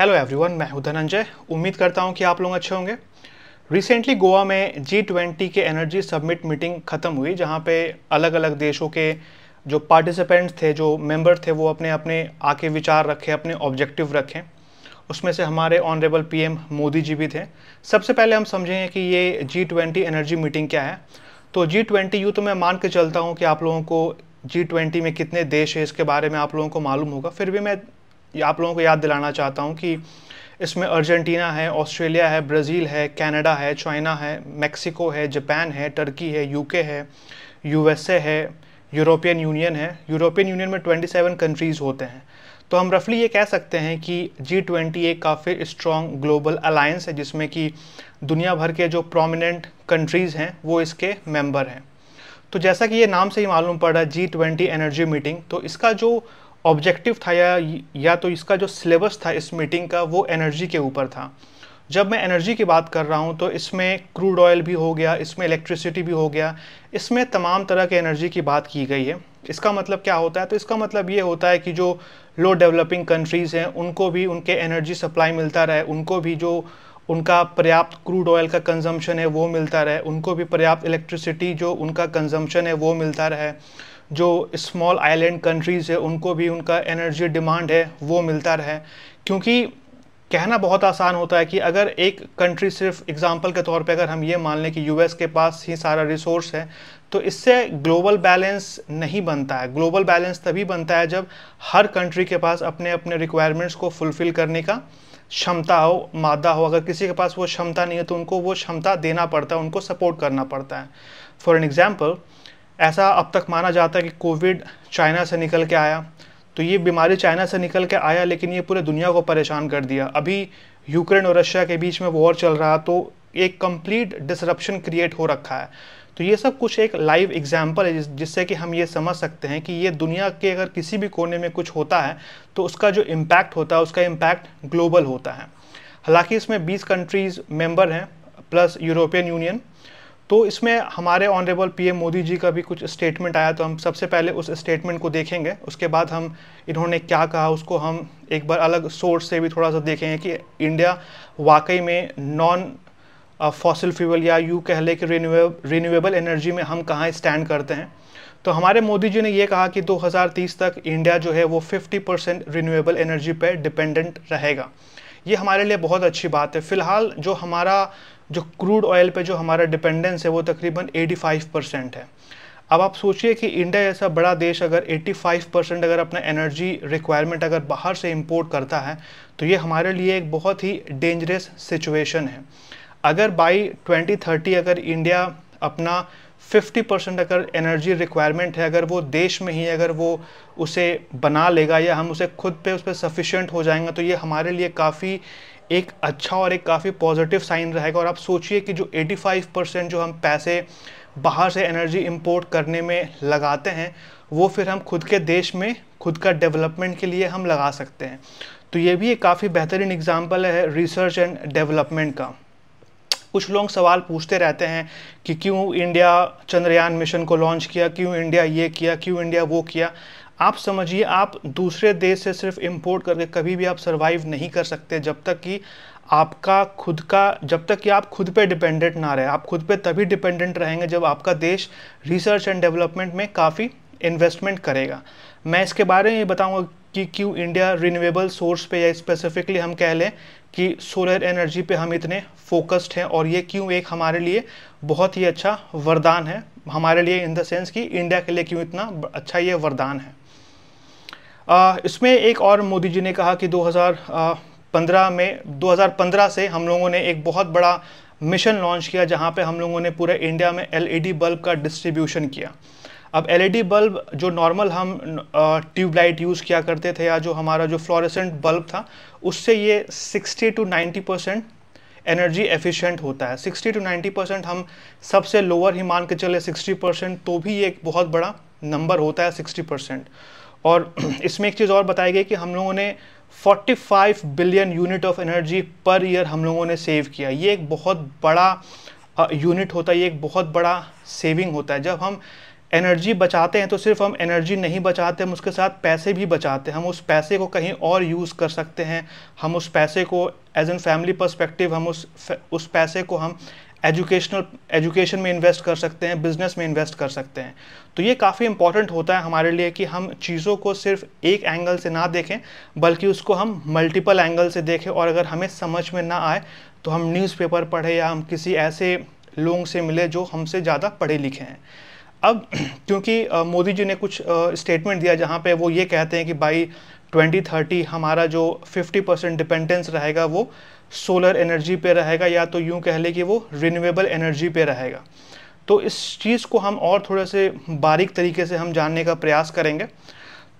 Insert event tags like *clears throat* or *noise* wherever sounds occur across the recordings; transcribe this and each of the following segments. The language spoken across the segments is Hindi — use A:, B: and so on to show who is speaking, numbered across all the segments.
A: हेलो एवरीवन मैं हूं धनंजय उम्मीद करता हूं कि आप लोग अच्छे होंगे रिसेंटली गोवा में जी ट्वेंटी के एनर्जी सबमिट मीटिंग ख़त्म हुई जहां पे अलग अलग देशों के जो पार्टिसिपेंट्स थे जो मेंबर थे वो अपने अपने आके विचार रखे अपने ऑब्जेक्टिव रखें उसमें से हमारे ऑनरेबल पी मोदी जी भी थे सबसे पहले हम समझेंगे कि ये जी ट्वेंटी एनर्जी मीटिंग क्या है तो जी ट्वेंटी यू तो मैं मान के चलता हूँ कि आप लोगों को जी ट्वेंटी में कितने देश है इसके बारे में आप लोगों को मालूम होगा फिर भी मैं आप लोगों को याद दिलाना चाहता हूँ कि इसमें अर्जेंटीना है ऑस्ट्रेलिया है ब्राज़ील है कनाडा है चाइना है मेक्सिको है जापान है टर्की है यूके है यूएसए है यूरोपियन यूनियन है यूरोपियन यूनियन में 27 कंट्रीज़ होते हैं तो हम रफली ये कह सकते हैं कि जी ट्वेंटी एक काफ़ी स्ट्रॉन्ग ग्लोबल अलायंस है जिसमें कि दुनिया भर के जो प्रोमिनेंट कंट्रीज़ हैं वो इसके मेंबर हैं तो जैसा कि ये नाम से ही मालूम पड़ा जी ट्वेंटी एनर्जी मीटिंग तो इसका जो ऑब्जेक्टिव था या या तो इसका जो सिलेबस था इस मीटिंग का वो एनर्जी के ऊपर था जब मैं एनर्जी की बात कर रहा हूँ तो इसमें क्रूड ऑयल भी हो गया इसमें इलेक्ट्रिसिटी भी हो गया इसमें तमाम तरह के एनर्जी की बात की गई है इसका मतलब क्या होता है तो इसका मतलब ये होता है कि जो लो डेवलपिंग कंट्रीज़ हैं उनको भी उनके एनर्जी सप्लाई मिलता रहे उनको भी जो उनका पर्याप्त क्रूड ऑयल का कंजम्पशन है वो मिलता रहे उनको भी पर्याप्त इलेक्ट्रिसिटी जो उनका कंजम्पशन है वो मिलता रहे जो स्मॉल आइलैंड कंट्रीज़ है उनको भी उनका एनर्जी डिमांड है वो मिलता रहे क्योंकि कहना बहुत आसान होता है कि अगर एक कंट्री सिर्फ एग्जांपल के तौर पे अगर हम ये मान लें कि यूएस के पास ही सारा रिसोर्स है तो इससे ग्लोबल बैलेंस नहीं बनता है ग्लोबल बैलेंस तभी बनता है जब हर कंट्री के पास अपने अपने रिक्वायरमेंट्स को फुलफ़िल करने का क्षमता हो मादा हो अगर किसी के पास वो क्षमता नहीं है तो उनको वो क्षमता देना पड़ता है उनको सपोर्ट करना पड़ता है फॉर एन एग्ज़ाम्पल ऐसा अब तक माना जाता है कि कोविड चाइना से निकल के आया तो ये बीमारी चाइना से निकल के आया लेकिन ये पूरे दुनिया को परेशान कर दिया अभी यूक्रेन और रशिया के बीच में वॉर चल रहा तो एक कंप्लीट डिसरप्शन क्रिएट हो रखा है तो ये सब कुछ एक लाइव एग्जाम्पल है जिससे कि हम ये समझ सकते हैं कि ये दुनिया के अगर किसी भी कोने में कुछ होता है तो उसका जो इम्पैक्ट होता है उसका इम्पैक्ट ग्लोबल होता है हालांकि इसमें 20 कंट्रीज़ मेंबर हैं प्लस यूरोपियन यूनियन तो इसमें हमारे ऑनरेबल पीएम मोदी जी का भी कुछ स्टेटमेंट आया तो हम सबसे पहले उस स्टेटमेंट को देखेंगे उसके बाद हम इन्होंने क्या कहा उसको हम एक बार अलग सोर्स से भी थोड़ा सा देखेंगे कि इंडिया वाकई में नॉन फॉसिल फ्यूल या यू कह लें कि रिन्यूएबल एनर्जी में हम कहाँ स्टैंड करते हैं तो हमारे मोदी जी ने ये कहा कि 2030 तक इंडिया जो है वो 50 परसेंट रिन्यूएबल एनर्जी पर डिपेंडेंट रहेगा ये हमारे लिए बहुत अच्छी बात है फिलहाल जो हमारा जो क्रूड ऑयल पे जो हमारा डिपेंडेंस है वो तकरीबन 85 परसेंट है अब आप सोचिए कि इंडिया ऐसा बड़ा देश अगर 85 परसेंट अगर अपना एनर्जी रिक्वायरमेंट अगर बाहर से इंपोर्ट करता है तो ये हमारे लिए एक बहुत ही डेंजरस सिचुएशन है अगर बाई ट्वेंटी अगर इंडिया अपना 50 परसेंट अगर एनर्जी रिक्वायरमेंट है अगर वो देश में ही अगर वो उसे बना लेगा या हम उसे खुद पे उस पर सफिशेंट हो जाएंगे तो ये हमारे लिए काफ़ी एक अच्छा और एक काफ़ी पॉजिटिव साइन रहेगा और आप सोचिए कि जो 85 परसेंट जो हम पैसे बाहर से एनर्जी इंपोर्ट करने में लगाते हैं वो फिर हम खुद के देश में खुद का डेवलपमेंट के लिए हम लगा सकते हैं तो ये भी एक काफ़ी बेहतरीन एग्जाम्पल है रिसर्च एंड डेवलपमेंट का कुछ लोग सवाल पूछते रहते हैं कि क्यों इंडिया चंद्रयान मिशन को लॉन्च किया क्यों इंडिया ये किया क्यों इंडिया वो किया आप समझिए आप दूसरे देश से सिर्फ इम्पोर्ट करके कभी भी आप सर्वाइव नहीं कर सकते जब तक कि आपका खुद का जब तक कि आप खुद पे डिपेंडेंट ना रहे आप खुद पे तभी डिपेंडेंट रहेंगे जब आपका देश रिसर्च एंड डेवलपमेंट में काफ़ी इन्वेस्टमेंट करेगा मैं इसके बारे में ये बताऊँगा कि क्यों इंडिया रिन्यूएबल सोर्स पे या स्पेसिफिकली हम कह लें कि सोलर एनर्जी पे हम इतने फोकस्ड हैं और ये क्यों एक हमारे लिए बहुत ही अच्छा वरदान है हमारे लिए इन द सेंस कि इंडिया के लिए क्यों इतना अच्छा ये वरदान है आ, इसमें एक और मोदी जी ने कहा कि 2015 में 2015 से हम लोगों ने एक बहुत बड़ा मिशन लॉन्च किया जहां पे हम लोगों ने पूरे इंडिया में एलईडी बल्ब का डिस्ट्रीब्यूशन किया अब एलईडी बल्ब जो नॉर्मल हम ट्यूबलाइट यूज़ किया करते थे या जो हमारा जो फ्लोरेसेंट बल्ब था उससे ये 60 टू 90 परसेंट एनर्जी एफिशिएंट होता है 60 टू 90 परसेंट हम सबसे लोअर ही मान के चले 60 परसेंट तो भी ये एक बहुत बड़ा नंबर होता है 60 परसेंट और *clears throat* इसमें एक चीज़ और बताई गई कि हम लोगों ने 45 billion unit of energy per year हम लोगों ने सेव किया ये एक बहुत बड़ा यूनिट होता है ये एक बहुत बड़ा सेविंग होता है जब हम एनर्जी बचाते हैं तो सिर्फ हम एनर्जी नहीं बचाते हम उसके साथ पैसे भी बचाते हैं हम उस पैसे को कहीं और यूज़ कर सकते हैं हम उस पैसे को एज एन फैमिली पर्सपेक्टिव हम उस उस पैसे को हम एजुकेशनल एजुकेशन में इन्वेस्ट कर सकते हैं बिजनेस में इन्वेस्ट कर सकते हैं तो ये काफ़ी इंपॉर्टेंट होता है हमारे लिए कि हम चीज़ों को सिर्फ एक एंगल से ना देखें बल्कि उसको हम मल्टीपल एंगल से देखें और अगर हमें समझ में ना आए तो हम न्यूज़पेपर पढ़ें या हम किसी ऐसे लोगों से मिले जो हमसे ज़्यादा पढ़े लिखे हैं अब *clears throat* क्योंकि मोदी जी ने कुछ स्टेटमेंट दिया जहाँ पे वो ये कहते हैं कि भाई 2030 हमारा जो 50 परसेंट डिपेंडेंस रहेगा वो सोलर एनर्जी पे रहेगा या तो यूँ कह लें कि वो रिन्यूएबल एनर्जी पे रहेगा तो इस चीज़ को हम और थोड़े से बारीक तरीके से हम जानने का प्रयास करेंगे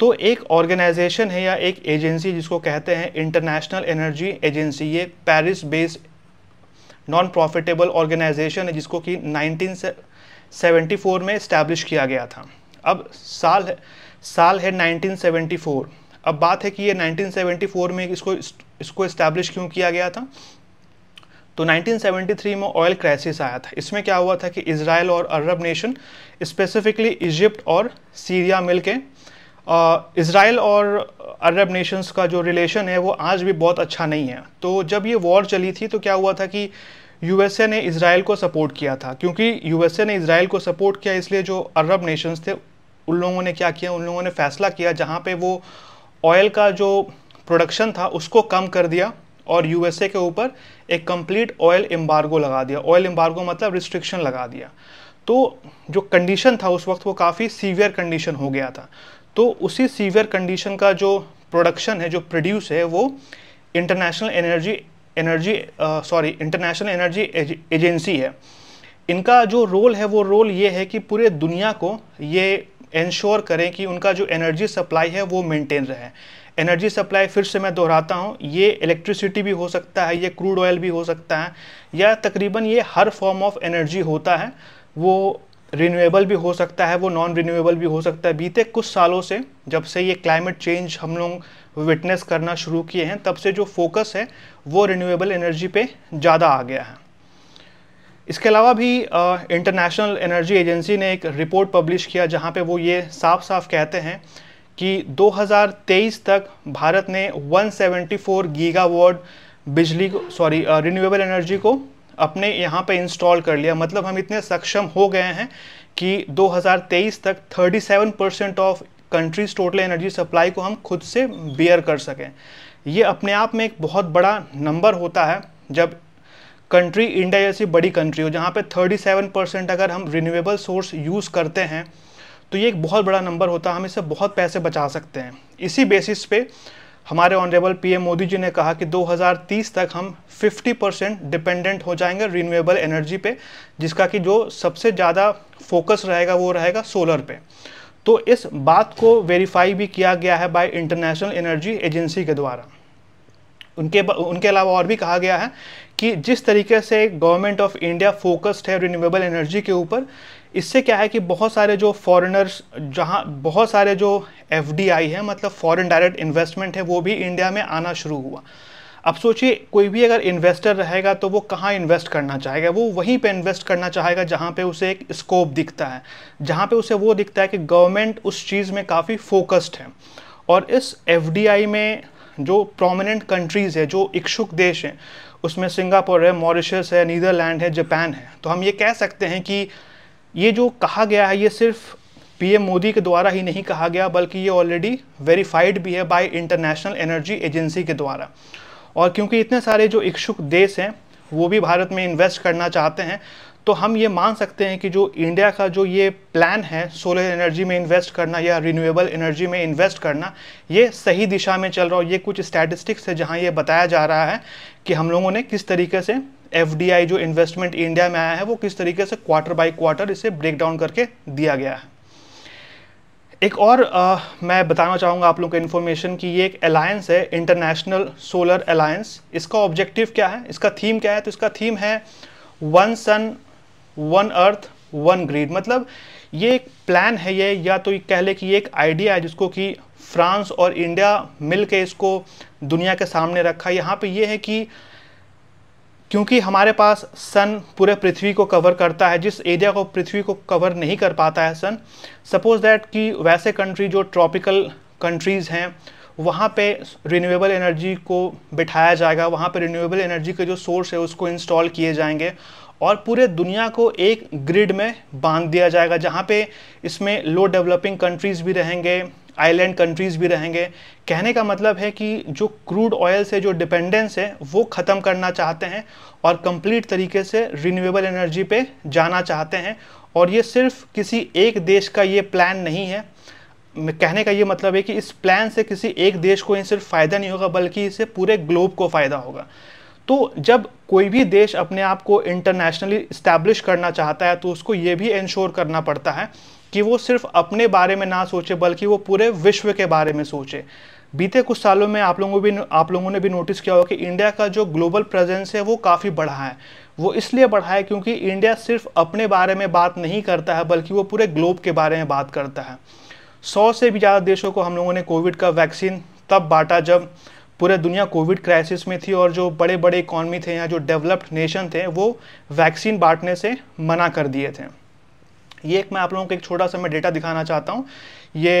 A: तो एक ऑर्गेनाइजेशन है या एक एजेंसी जिसको कहते हैं इंटरनेशनल एनर्जी एजेंसी ये Paris based non profitable organisation है जिसको कि 1974 में इस्टेब्लिश किया गया था अब साल है साल है 1974 अब बात है कि ये 1974 में इसको इसको इस्टेब्लिश क्यों किया गया था तो 1973 में ऑयल क्राइसिस आया था इसमें क्या हुआ था कि इसराइल और अरब नेशन स्पेसिफिकली इजिप्ट और सीरिया मिल के इसराइल और अरब नेशंस का जो रिलेशन है वो आज भी बहुत अच्छा नहीं है तो जब ये वॉर चली थी तो क्या हुआ था कि यूएसए ने इसराइल को सपोर्ट किया था क्योंकि यूएसए ने इसराइल को सपोर्ट किया इसलिए जो अरब नेशंस थे उन लोगों ने क्या किया उन लोगों ने फैसला किया जहाँ पे वो ऑयल का जो प्रोडक्शन था उसको कम कर दिया और यूएसए के ऊपर एक कंप्लीट ऑयल एम्बार्गो लगा दिया ऑयल एम्बार्गो मतलब रिस्ट्रिक्शन लगा दिया तो जो कंडीशन था उस वक्त वो काफ़ी सीवियर कंडीशन हो गया था तो उसी सीवियर कंडीशन का जो प्रोडक्शन है जो प्रोड्यूस है वो international energy energy sorry international energy agency है इनका जो रोल है वो रोल ये है कि पूरे दुनिया को ये इंश्योर करें कि उनका जो एनर्जी सप्लाई है वो मेंटेन रहे एनर्जी सप्लाई फिर से मैं दोहराता हूँ ये इलेक्ट्रिसिटी भी हो सकता है ये क्रूड ऑयल भी हो सकता है या तकरीबन ये हर फॉर्म ऑफ एनर्जी होता है वो रिन्यूएबल भी हो सकता है वो नॉन रिन्यूएबल भी हो सकता है बीते कुछ सालों से जब से ये क्लाइमेट चेंज हम लोग विटनेस करना शुरू किए हैं तब से जो फोकस है वो रिन्यूएबल एनर्जी पे ज़्यादा आ गया है इसके अलावा भी इंटरनेशनल एनर्जी एजेंसी ने एक रिपोर्ट पब्लिश किया जहां पे वो ये साफ साफ कहते हैं कि 2023 तक भारत ने 174 गीगावाट बिजली सॉरी रिन्यूएबल एनर्जी को अपने यहाँ पे इंस्टॉल कर लिया मतलब हम इतने सक्षम हो गए हैं कि 2023 तक 37 percent of country's total energy supply को हम खुद से बियर कर सकें ये अपने आप में एक बहुत बड़ा नंबर होता है जब कंट्री इंडिया जैसी बड़ी कंट्री हो जहाँ पे 37 परसेंट अगर हम रिन्यूएबल सोर्स यूज़ करते हैं तो ये एक बहुत बड़ा नंबर होता है हम इससे बहुत पैसे बचा सकते हैं इसी बेसिस पे हमारे ऑनरेबल पीएम मोदी जी ने कहा कि 2030 तक हम 50 परसेंट डिपेंडेंट हो जाएंगे रिन्यूएबल एनर्जी पे जिसका कि जो सबसे ज़्यादा फोकस रहेगा वो रहेगा सोलर पे तो इस बात को वेरीफाई भी किया गया है बाय इंटरनेशनल एनर्जी एजेंसी के द्वारा उनके उनके अलावा और भी कहा गया है कि जिस तरीके से गवर्नमेंट ऑफ इंडिया फोकस्ड है रिन्यूएबल एनर्जी के ऊपर इससे क्या है कि बहुत सारे जो फॉरेनर्स जहाँ बहुत सारे जो एफ है मतलब फॉरेन डायरेक्ट इन्वेस्टमेंट है वो भी इंडिया में आना शुरू हुआ अब सोचिए कोई भी अगर इन्वेस्टर रहेगा तो वो कहाँ इन्वेस्ट करना चाहेगा वो वहीं पे इन्वेस्ट करना चाहेगा जहाँ पे उसे एक स्कोप दिखता है जहाँ पे उसे वो दिखता है कि गवर्नमेंट उस चीज़ में काफ़ी फोकस्ड है और इस एफ में जो प्रोमिनेंट कंट्रीज़ है जो इच्छुक देश हैं उसमें सिंगापुर है मॉरिशस है नीदरलैंड है जापान है तो हम ये कह सकते हैं कि ये जो कहा गया है ये सिर्फ पीएम मोदी के द्वारा ही नहीं कहा गया बल्कि ये ऑलरेडी वेरीफाइड भी है बाय इंटरनेशनल एनर्जी एजेंसी के द्वारा और क्योंकि इतने सारे जो इच्छुक देश हैं वो भी भारत में इन्वेस्ट करना चाहते हैं तो हम ये मान सकते हैं कि जो इंडिया का जो ये प्लान है सोलर एनर्जी में इन्वेस्ट करना या रिन्यूएबल एनर्जी में इन्वेस्ट करना ये सही दिशा में चल रहा और ये कुछ स्टैटिस्टिक्स है जहाँ ये बताया जा रहा है कि हम लोगों ने किस तरीके से एफ जो इन्वेस्टमेंट इंडिया में आया है वो किस तरीके से क्वार्टर बाई क्वार्टर इसे ब्रेक डाउन करके दिया गया है एक और आ, मैं बताना चाहूँगा आप लोगों को इन्फॉर्मेशन कि ये एक अलायंस है इंटरनेशनल सोलर अलायंस इसका ऑब्जेक्टिव क्या है इसका थीम क्या है तो इसका थीम है one sun one earth one grid मतलब ये एक प्लान है ये या तो कह ले कि ये एक आइडिया है जिसको कि फ्रांस और इंडिया मिल के इसको दुनिया के सामने रखा यहाँ पर यह है कि क्योंकि हमारे पास सन पूरे पृथ्वी को कवर करता है जिस एरिया को पृथ्वी को कवर नहीं कर पाता है सन सपोज दैट कि वैसे कंट्री जो ट्रॉपिकल कंट्रीज़ हैं वहाँ पे रिन्यूएबल एनर्जी को बिठाया जाएगा वहाँ पे रिन्यूएबल एनर्जी के जो सोर्स है उसको इंस्टॉल किए जाएंगे और पूरे दुनिया को एक ग्रिड में बांध दिया जाएगा जहाँ पे इसमें लो डेवलपिंग कंट्रीज़ भी रहेंगे आइलैंड कंट्रीज़ भी रहेंगे कहने का मतलब है कि जो क्रूड ऑयल से जो डिपेंडेंस है वो ख़त्म करना चाहते हैं और कंप्लीट तरीके से रिन्यूएबल एनर्जी पे जाना चाहते हैं और ये सिर्फ किसी एक देश का ये प्लान नहीं है कहने का ये मतलब है कि इस प्लान से किसी एक देश को ही सिर्फ फ़ायदा नहीं होगा बल्कि इसे पूरे ग्लोब को फ़ायदा होगा तो जब कोई भी देश अपने आप को इंटरनेशनली इस्टेब्लिश करना चाहता है तो उसको ये भी इंश्योर करना पड़ता है कि वो सिर्फ अपने बारे में ना सोचे बल्कि वो पूरे विश्व के बारे में सोचे बीते कुछ सालों में आप लोगों भी आप लोगों ने भी नोटिस किया होगा कि इंडिया का जो ग्लोबल प्रेजेंस है वो काफ़ी बढ़ा है वो इसलिए बढ़ा है क्योंकि इंडिया सिर्फ अपने बारे में बात नहीं करता है बल्कि वो पूरे ग्लोब के बारे में बात करता है सौ से भी ज़्यादा देशों को हम लोगों ने कोविड का वैक्सीन तब बांटा जब पूरे दुनिया कोविड क्राइसिस में थी और जो बड़े बड़े इकॉनमी थे या जो डेवलप्ड नेशन थे वो वैक्सीन बांटने से मना कर दिए थे ये एक मैं आप लोगों को एक छोटा सा मैं डेटा दिखाना चाहता हूँ ये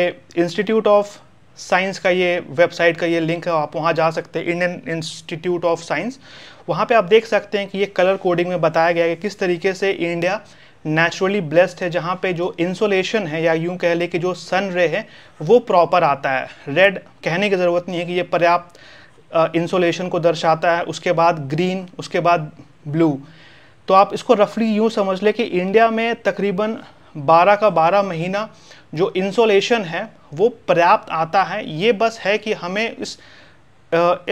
A: इंस्टीट्यूट ऑफ साइंस का ये वेबसाइट का ये लिंक है आप वहाँ जा सकते हैं इंडियन इंस्टीट्यूट ऑफ साइंस वहाँ पे आप देख सकते हैं कि ये कलर कोडिंग में बताया गया है कि किस तरीके से इंडिया नेचुरली ब्लेस्ड है जहाँ पे जो इंसोलेशन है या यूं कह ले कि जो सन रे है वो प्रॉपर आता है रेड कहने की ज़रूरत नहीं है कि ये पर्याप्त इंसोलेशन को दर्शाता है उसके बाद ग्रीन उसके बाद ब्लू तो आप इसको रफली यूँ समझ लें कि इंडिया में तकरीबन 12 का 12 महीना जो इंसोलेशन है वो पर्याप्त आता है ये बस है कि हमें इस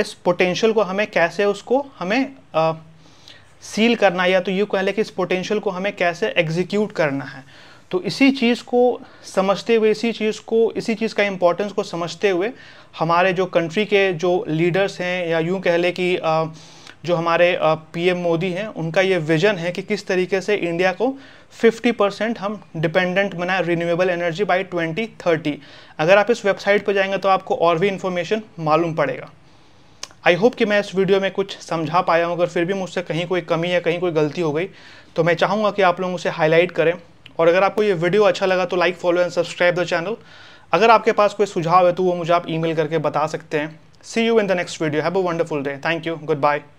A: इस पोटेंशियल को हमें कैसे उसको हमें सील करना या तो यूँ कह लें कि इस पोटेंशियल को हमें कैसे एग्जीक्यूट करना है तो इसी चीज़ को समझते हुए इसी चीज़ को इसी चीज़ का इम्पोर्टेंस को समझते हुए हमारे जो कंट्री के जो लीडर्स हैं या यूँ कह लें कि जो हमारे पीएम मोदी हैं उनका ये विजन है कि किस तरीके से इंडिया को 50 परसेंट हम डिपेंडेंट बनाए रिन्यूएबल एनर्जी बाय 2030 अगर आप इस वेबसाइट पर जाएंगे तो आपको और भी इन्फॉर्मेशन मालूम पड़ेगा आई होप कि मैं इस वीडियो में कुछ समझा पाया हूँ अगर फिर भी मुझसे कहीं कोई कमी या कहीं कोई गलती हो गई तो मैं चाहूँगा कि आप लोग उसे हाईलाइट करें और अगर आपको ये वीडियो अच्छा लगा तो like follow and subscribe the channel अगर आपके पास कोई सुझाव है तो वो मुझे आप ईमेल करके बता सकते हैं see you in the next video have a wonderful day thank you good bye